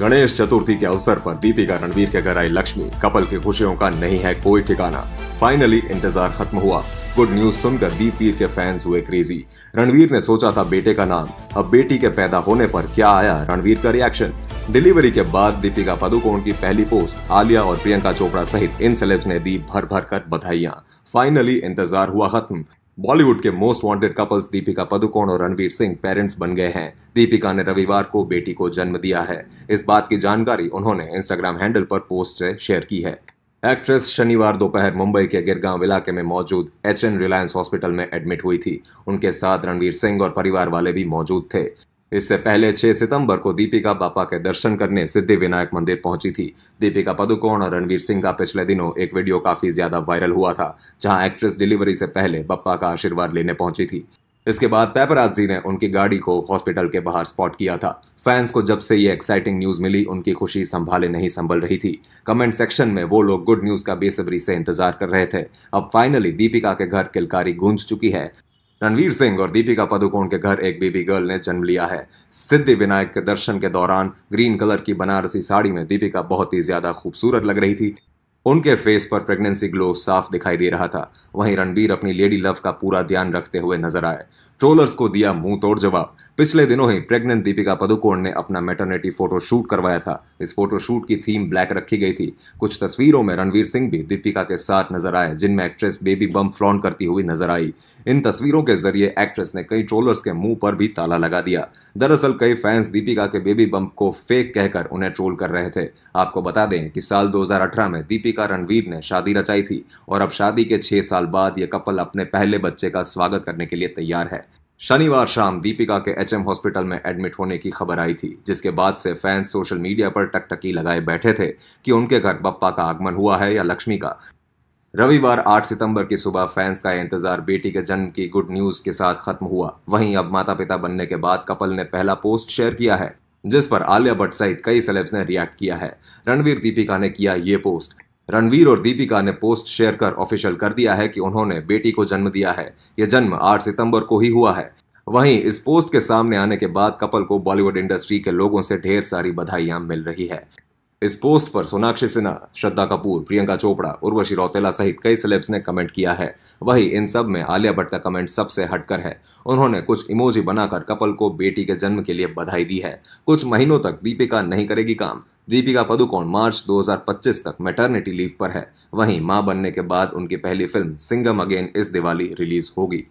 गणेश चतुर्थी के अवसर पर दीपिका रणवीर के घर आई लक्ष्मी कपल की खुशियों का नहीं है कोई ठिकाना फाइनली इंतजार खत्म हुआ गुड न्यूज सुनकर दीपवीर के फैंस हुए क्रेजी रणवीर ने सोचा था बेटे का नाम अब बेटी के पैदा होने पर क्या आया रणवीर का रिएक्शन डिलीवरी के बाद दीपिका पादुकोण की पहली पोस्ट आलिया और प्रियंका चोपड़ा सहित इन सेलेब्स ने दी भर भर कर बधाइयां फाइनली इंतजार हुआ खत्म बॉलीवुड के most wanted couples Deepika Padukone और रणवीर सिंह पेरेंट्स बन गए हैं दीपिका ने रविवार को बेटी को जन्म दिया है इस बात की जानकारी उन्होंने इंस्टाग्राम हैंडल पर पोस्ट से शेयर की है एक्ट्रेस शनिवार दोपहर मुंबई के गिरगांव इलाके में मौजूद एच एन रिलायंस हॉस्पिटल में एडमिट हुई थी उनके साथ रणवीर सिंह और परिवार वाले भी मौजूद थे इससे पहले 6 सितंबर को दीपिका बापा के दर्शन करने सिद्धि विनायक मंदिर पहुंची थी दीपिका पदुकोण और रणवीर सिंह का पिछले दिनों एक वीडियो काफी ज्यादा वायरल हुआ था जहां एक्ट्रेस डिलीवरी से पहले बप्पा का आशीर्वाद लेने पहुंची थी इसके बाद पेपराजी ने उनकी गाड़ी को हॉस्पिटल के बाहर स्पॉट किया था फैंस को जब से ये एक्साइटिंग न्यूज मिली उनकी खुशी संभाले नहीं संभल रही थी कमेंट सेक्शन में वो लोग गुड न्यूज का बेसब्री से इंतजार कर रहे थे अब फाइनली दीपिका के घर किलकारी गूंज चुकी है रणवीर सिंह और दीपिका पादुकोण के घर एक बेबी गर्ल ने जन्म लिया है सिद्धि विनायक के दर्शन के दौरान ग्रीन कलर की बनारसी साड़ी में दीपिका बहुत ही ज्यादा खूबसूरत लग रही थी उनके फेस पर प्रेगनेंसी ग्लो साफ दिखाई दे रहा था वहीं रणबीर अपनी लेडी लव का पूरा ध्यान रखते हुए नजर आए ट्रोलर्स को दिया मुंह तोड़ जवाब पिछले दिनों ही प्रेग्नेंट दीपिका पदुकोण ने अपना मेटर्निटी फोटो शूट करवाया था इस फोटो शूट की थीम ब्लैक रखी गई थी कुछ तस्वीरों में रणवीर सिंह भी दीपिका के साथ नजर आए जिनमें एक्ट्रेस बेबी बम फ्लॉन्ट करती हुई नजर आई इन तस्वीरों के जरिए एक्ट्रेस ने कई ट्रोलर्स के मुंह पर भी ताला लगा दिया दरअसल कई फैंस दीपिका के बेबी बम को फेक कहकर उन्हें ट्रोल कर रहे थे आपको बता दें कि साल दो में दीपिका दीपिका रणवीर ने शादी रचाई थी और अब शादी के छह साल बाद यह कपल अपने पहले बच्चे का स्वागत करने के लिए तैयार है शनिवार शाम दीपिका के एचएम हॉस्पिटल में एडमिट होने की खबर आई थी जिसके बाद से फैंस सोशल मीडिया पर टकटकी लगाए बैठे थे कि उनके घर बप्पा का आगमन हुआ है या लक्ष्मी का रविवार 8 सितंबर की सुबह फैंस का इंतजार बेटी के जन्म की गुड न्यूज के साथ खत्म हुआ वहीं अब माता पिता बनने के बाद कपल ने पहला पोस्ट शेयर किया है जिस पर आलिया भट्ट सहित कई सेलेब्स ने रिएक्ट किया है रणवीर दीपिका ने किया ये पोस्ट रणवीर और दीपिका ने पोस्ट शेयर कर ऑफिशियल कर दिया है कि उन्होंने बेटी को जन्म दिया है यह जन्म 8 सितंबर को ही हुआ है वहीं इस पोस्ट के सामने आने के बाद कपल को बॉलीवुड इंडस्ट्री के लोगों से ढेर सारी बधाइयां मिल रही है इस पोस्ट पर सोनाक्षी सिन्हा श्रद्धा कपूर प्रियंका चोपड़ा उर्वशी रौतेला सहित कई सेलेब्स ने कमेंट किया है वहीं इन सब में आलिया भट्ट का कमेंट सबसे हटकर है उन्होंने कुछ इमोजी बनाकर कपल को बेटी के जन्म के लिए बधाई दी है कुछ महीनों तक दीपिका नहीं करेगी काम दीपिका पदुकोण मार्च 2025 तक मेटर्निटी लीव पर है वहीं मां बनने के बाद उनकी पहली फिल्म सिंगम अगेन इस दिवाली रिलीज होगी